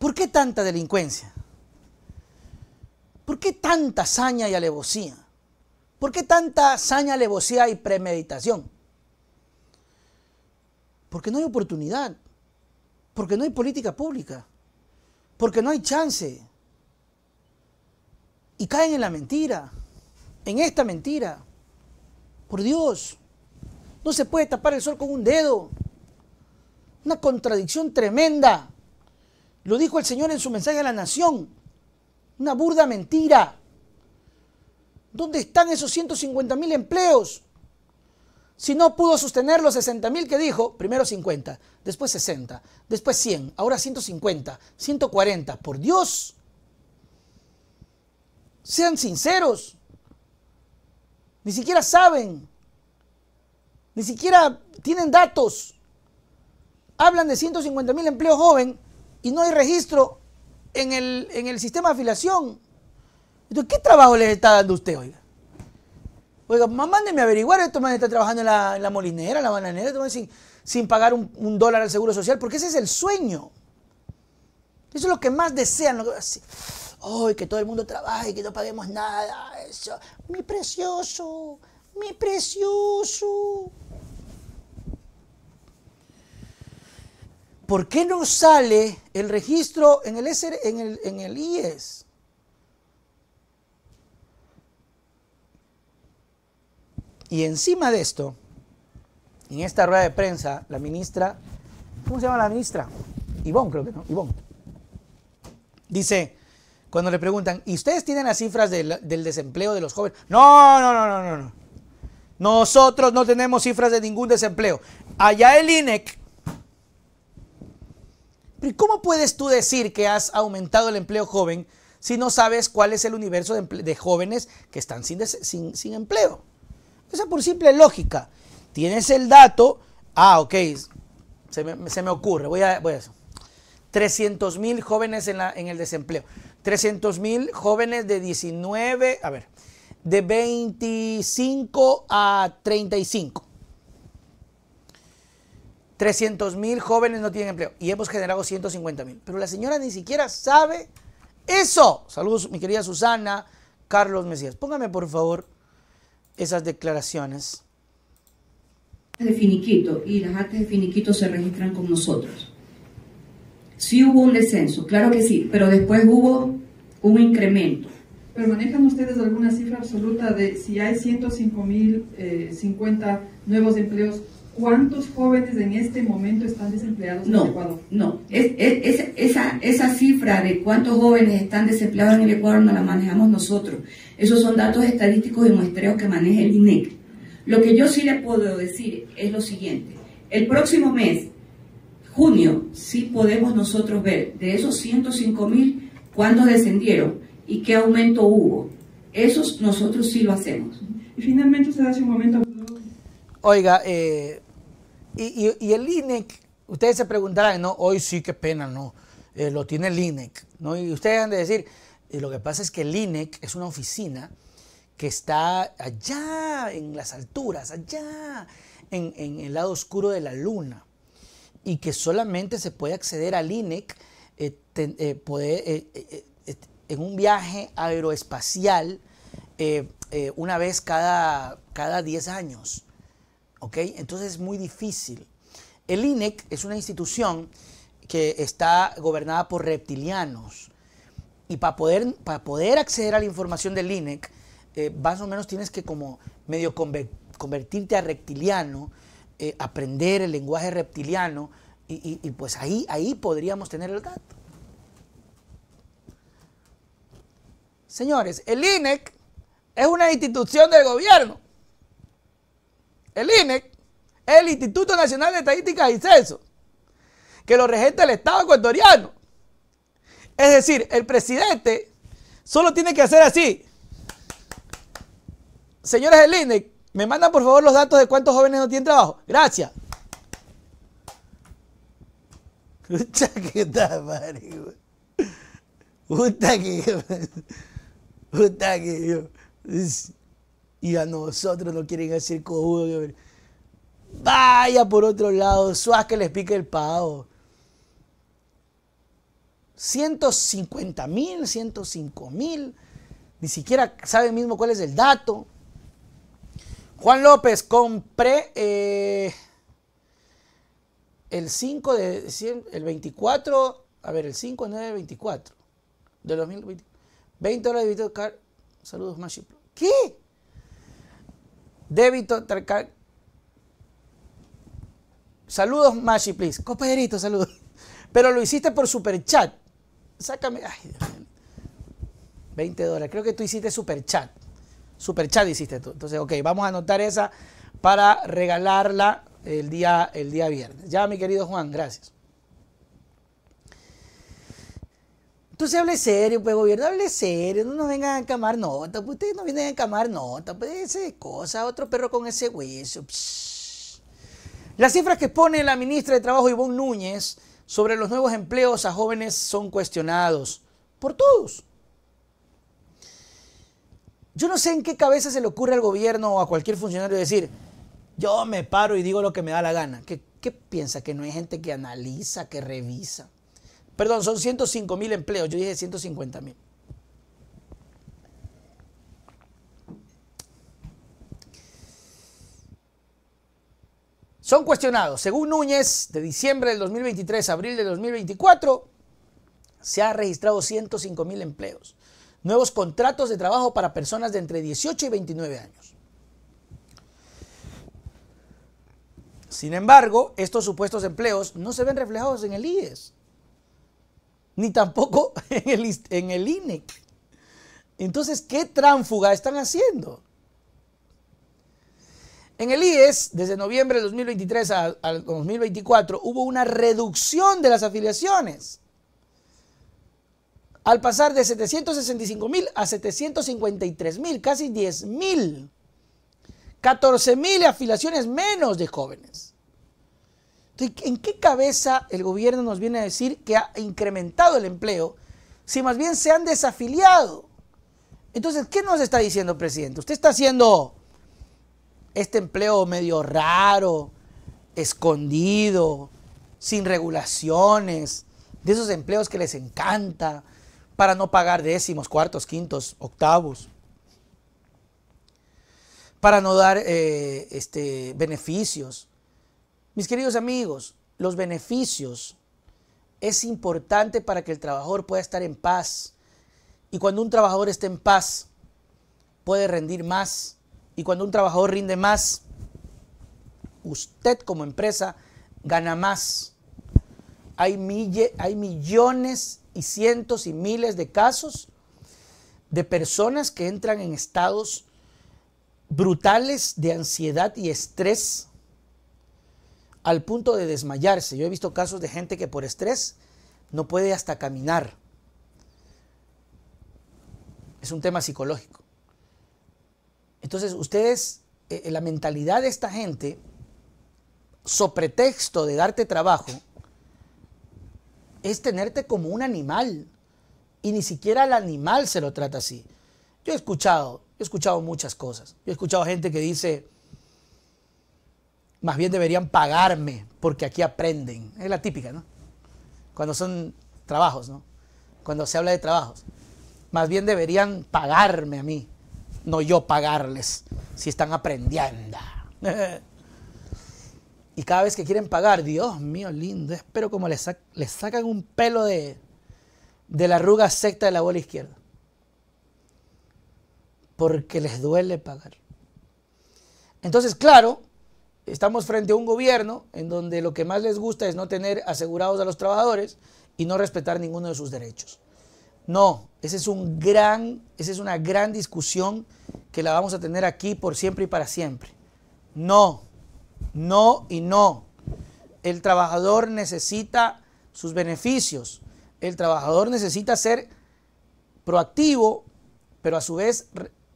¿Por qué tanta delincuencia? ¿Por qué tanta saña y alevosía? ¿Por qué tanta saña, alevosía y premeditación? Porque no hay oportunidad, porque no hay política pública, porque no hay chance. Y caen en la mentira, en esta mentira. Por Dios, no se puede tapar el sol con un dedo. Una contradicción tremenda. Lo dijo el Señor en su mensaje a la nación. Una burda mentira. ¿Dónde están esos 150 mil empleos? Si no pudo sostener los 60 mil que dijo, primero 50, después 60, después 100, ahora 150, 140, por Dios. Sean sinceros. Ni siquiera saben. Ni siquiera tienen datos. Hablan de 150 mil empleos joven y no hay registro en el, sistema de afiliación. Entonces, ¿qué trabajo les está dando usted, oiga? Oiga, mándenme a averiguar, esto más está trabajando en la, en la molinera, la bananera, sin, pagar un, dólar al seguro social, porque ese es el sueño. Eso es lo que más desean. Lo que, Ay, que todo el mundo trabaje, que no paguemos nada. Eso. Mi precioso, mi precioso. ¿por qué no sale el registro en el, IES? E y encima de esto, en esta rueda de prensa, la ministra, ¿cómo se llama la ministra? Ivonne, creo que no, Ivonne. Dice, cuando le preguntan, ¿y ustedes tienen las cifras del, desempleo de los jóvenes? no, no, no, no, no. Nosotros no tenemos cifras de ningún desempleo. Allá el INEC ¿Cómo puedes tú decir que has aumentado el empleo joven si no sabes cuál es el universo de, jóvenes que están sin, sin, empleo? Esa por simple lógica. Tienes el dato. Ah, ok. Se me, ocurre. Voy a, voy a eso. 300 mil jóvenes en, en, el desempleo. 300 mil jóvenes de 19, a ver, de 25 a 35. 300.000 mil jóvenes no tienen empleo y hemos generado 150.000. mil. Pero la señora ni siquiera sabe eso. Saludos, mi querida Susana, Carlos Mesías. Póngame, por favor, esas declaraciones. De finiquito y las artes de finiquito se registran con nosotros. Sí hubo un descenso, claro que sí, pero después hubo un incremento. ¿Pero manejan ustedes alguna cifra absoluta de si hay 105.050 eh, nuevos empleos ¿Cuántos jóvenes en este momento están desempleados en Ecuador? No, esa, esa cifra de cuántos jóvenes están desempleados en el Ecuador no la manejamos nosotros. Esos son datos estadísticos y muestreos que maneja el INEC. Lo que yo sí le puedo decir es lo siguiente. El próximo mes, junio, sí podemos nosotros ver de esos 105 mil cuántos descendieron y qué aumento hubo. Eso nosotros sí lo hacemos. Y finalmente usted hace un momento Oiga, eh, y, el INEC, ustedes se preguntarán, no, hoy sí, qué pena, no, eh, lo tiene el INEC, ¿no? Y ustedes han de decir, lo que pasa es que el INEC es una oficina que está allá en las alturas, allá en, el lado oscuro de la luna, y que solamente se puede acceder al INEC eh, en un viaje aeroespacial una vez cada, cada 10 años. Entonces es muy difícil. El INEC es una institución que está gobernada por reptilianos y para poder, para poder acceder a la información del INEC, eh, más o menos tienes que como medio convertirte a reptiliano, eh, aprender el lenguaje reptiliano y, pues ahí, ahí podríamos tener el dato. Señores, el INEC es una institución del gobierno el INEC, el Instituto Nacional de Estadísticas y Censo, que lo regenta el Estado ecuatoriano. Es decir, el presidente solo tiene que hacer así. Señores del INEC, me mandan por favor los datos de cuántos jóvenes no tienen trabajo. Gracias. y a nosotros no quieren decir cojudo. Vaya por otro lado, suaz que les pique el pavo. 150 mil, 105 mil, ni siquiera saben mismo cuál es el dato. Juan López, compré eh, el 5 de, el 24, a ver, el 5 de 24, de 2020, 20 horas de video saludos Mashi. ¿Qué? Débito. Saludos, Mashi, please. Copederito saludos. Pero lo hiciste por super chat. Sácame. Ay, 20 dólares. Creo que tú hiciste super chat. Super chat hiciste tú. Entonces, ok, vamos a anotar esa para regalarla el día, el día viernes. Ya, mi querido Juan, gracias. Entonces hable serio, pues gobierno, hable serio, no nos vengan a camar nota, pues ustedes no vienen a encamar nota, pues ese cosa, otro perro con ese hueso. Las cifras que pone la ministra de Trabajo Ivonne Núñez sobre los nuevos empleos a jóvenes son cuestionados por todos. Yo no sé en qué cabeza se le ocurre al gobierno o a cualquier funcionario decir, yo me paro y digo lo que me da la gana. qué piensa? Que no hay gente que analiza, que revisa. Perdón, son 105 mil empleos. Yo dije 150 mil. Son cuestionados. Según Núñez, de diciembre del 2023 a abril del 2024, se han registrado 105 mil empleos. Nuevos contratos de trabajo para personas de entre 18 y 29 años. Sin embargo, estos supuestos empleos no se ven reflejados en el IES ni tampoco en el, en el e. Entonces, ¿qué tránfuga están haciendo? En el IES, desde noviembre de 2023 al 2024, hubo una reducción de las afiliaciones. Al pasar de 765 mil a 753 mil, casi 10 mil. 14 mil afiliaciones menos de jóvenes. ¿en qué cabeza el gobierno nos viene a decir que ha incrementado el empleo si más bien se han desafiliado? Entonces, ¿qué nos está diciendo, presidente? Usted está haciendo este empleo medio raro, escondido, sin regulaciones, de esos empleos que les encanta para no pagar décimos, cuartos, quintos, octavos, para no dar eh, este, beneficios. Mis queridos amigos, los beneficios es importante para que el trabajador pueda estar en paz. Y cuando un trabajador esté en paz, puede rendir más. Y cuando un trabajador rinde más, usted como empresa gana más. Hay, hay millones y cientos y miles de casos de personas que entran en estados brutales de ansiedad y estrés al punto de desmayarse. Yo he visto casos de gente que por estrés no puede hasta caminar. Es un tema psicológico. Entonces, ustedes, eh, eh, la mentalidad de esta gente, so pretexto de darte trabajo, es tenerte como un animal. Y ni siquiera al animal se lo trata así. Yo he escuchado, he escuchado muchas cosas. Yo he escuchado gente que dice, más bien deberían pagarme porque aquí aprenden. Es la típica, ¿no? Cuando son trabajos, ¿no? Cuando se habla de trabajos. Más bien deberían pagarme a mí, no yo pagarles, si están aprendiendo. y cada vez que quieren pagar, Dios mío, lindo, espero como les, sacan un pelo de, de la arruga secta de la bola izquierda. Porque les duele pagar. Entonces, claro, Estamos frente a un gobierno en donde lo que más les gusta es no tener asegurados a los trabajadores y no respetar ninguno de sus derechos. No, es un gran, esa es una gran discusión que la vamos a tener aquí por siempre y para siempre. No, no y no. El trabajador necesita sus beneficios. El trabajador necesita ser proactivo, pero a su vez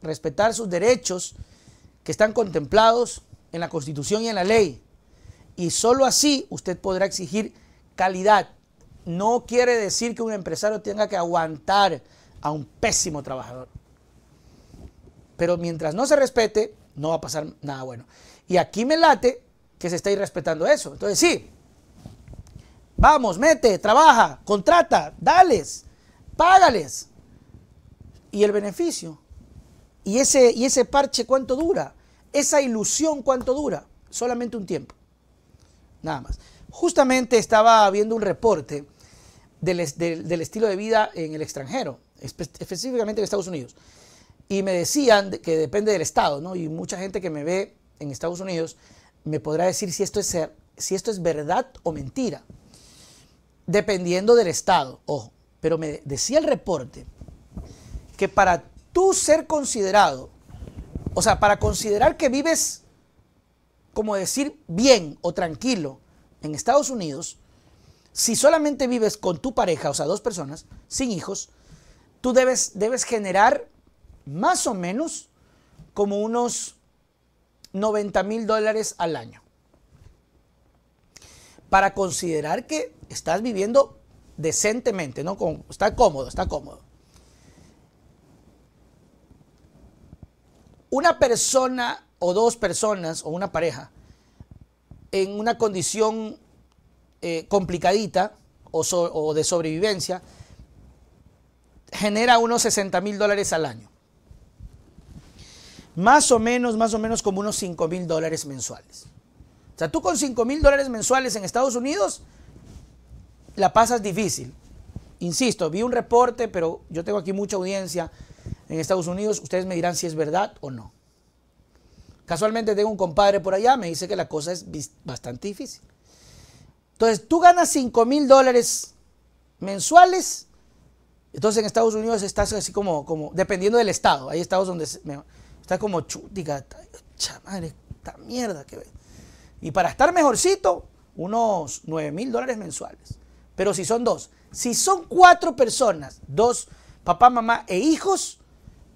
respetar sus derechos que están contemplados en la Constitución y en la ley. Y solo así usted podrá exigir calidad. No quiere decir que un empresario tenga que aguantar a un pésimo trabajador. Pero mientras no se respete, no va a pasar nada bueno. Y aquí me late que se está irrespetando eso. Entonces sí, vamos, mete, trabaja, contrata, dales, págales. Y el beneficio. ¿Y ese, y ese parche cuánto dura? esa ilusión cuánto dura? Solamente un tiempo. Nada más. Justamente estaba viendo un reporte del, estilo de vida en el extranjero, específicamente en Estados Unidos. Y me decían que depende del estado, ¿no? Y mucha gente que me ve en Estados Unidos me podrá decir si esto es, si esto es verdad o mentira. Dependiendo del estado, ojo. Pero me decía el reporte que para tú ser considerado o sea, para considerar que vives, como decir, bien o tranquilo en Estados Unidos, si solamente vives con tu pareja, o sea, dos personas, sin hijos, tú debes, debes generar más o menos como unos 90 mil dólares al año. Para considerar que estás viviendo decentemente, ¿no? Está cómodo, está cómodo. una persona o dos personas o una pareja en una condición eh, complicadita o, o, de sobrevivencia genera unos 60 mil dólares al año. Más o menos, más o menos como unos 5 mil dólares mensuales. O sea, tú con 5 mil dólares mensuales en Estados Unidos la pasas difícil. Insisto, vi un reporte, pero yo tengo aquí mucha audiencia en Estados Unidos, ustedes me dirán si es verdad o no. Casualmente tengo un compadre por allá, me dice que la cosa es bastante difícil. Entonces, tú ganas 5 mil dólares mensuales. Entonces, en Estados Unidos estás así como, como dependiendo del estado. Hay estados donde estás como chutica, madre, esta mierda que Y para estar mejorcito, unos 9 mil dólares mensuales. Pero si son dos, si son cuatro personas, dos, papá, mamá e hijos,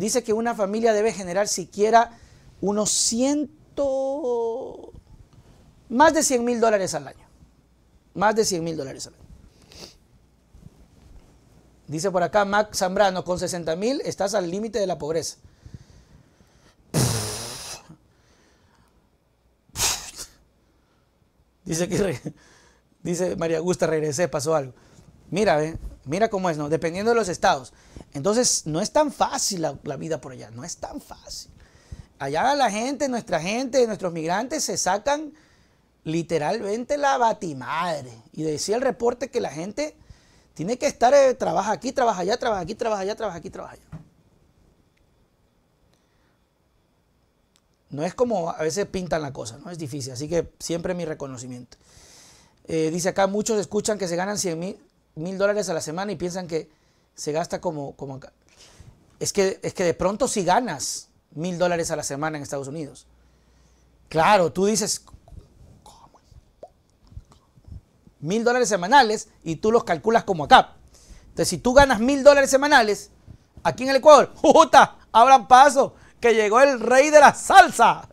dice que una familia debe generar siquiera unos ciento, más de 100 mil dólares al año. Más de 100 mil dólares al año. Dice por acá Max Zambrano, con 60 mil estás al límite de la pobreza. Dice que dice María Augusta, regresé, pasó algo. Mira, mira cómo es, ¿no? Dependiendo de los estados. Entonces, no es tan fácil la, vida por allá, no es tan fácil. Allá la gente, nuestra gente, nuestros migrantes se sacan literalmente la batimadre. Y decía el reporte que la gente tiene que estar, eh, trabaja aquí, trabaja allá, trabaja aquí, trabaja allá, trabaja aquí, trabaja allá. No es como a veces pintan la cosa, ¿no? Es difícil, así que siempre mi reconocimiento. Eh, dice acá, muchos escuchan que se ganan 100 mil dólares a la semana y piensan que se gasta como, como acá. Es que, es que de pronto si ganas mil dólares a la semana en Estados Unidos, claro, tú dices mil dólares semanales y tú los calculas como acá. Entonces, si tú ganas mil dólares semanales, aquí en el Ecuador, ¡juta! Abran paso, que llegó el rey de la salsa.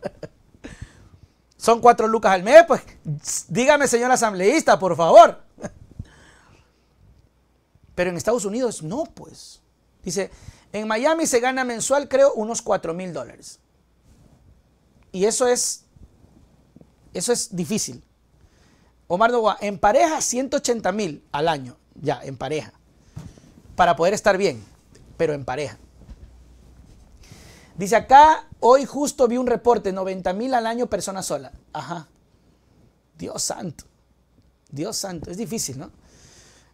Son cuatro lucas al mes, pues dígame, señor asambleísta, por favor. Pero en Estados Unidos no, pues. Dice, en Miami se gana mensual, creo, unos 4 mil dólares. Y eso es, eso es difícil. Omar Dogua, en pareja 180 mil al año, ya, en pareja. Para poder estar bien, pero en pareja. Dice acá, hoy justo vi un reporte, 90 mil al año persona sola. Ajá. Dios santo. Dios santo, es difícil, ¿no?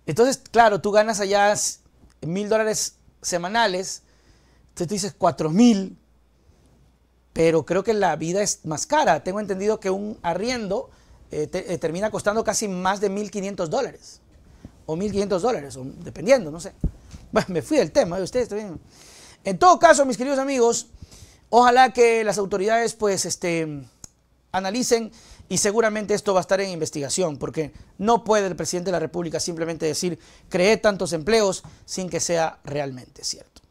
Entonces, claro, tú ganas allá mil dólares semanales, tú dices cuatro mil, pero creo que la vida es más cara. Tengo entendido que un arriendo eh, eh, termina costando casi más de 1.500 dólares, o quinientos dólares, dependiendo, no sé. Bueno, me fui del tema, ustedes también. En todo caso, mis queridos amigos, ojalá que las autoridades pues este, analicen y seguramente esto va a estar en investigación, porque no puede el presidente de la República simplemente decir, creé tantos empleos sin que sea realmente cierto.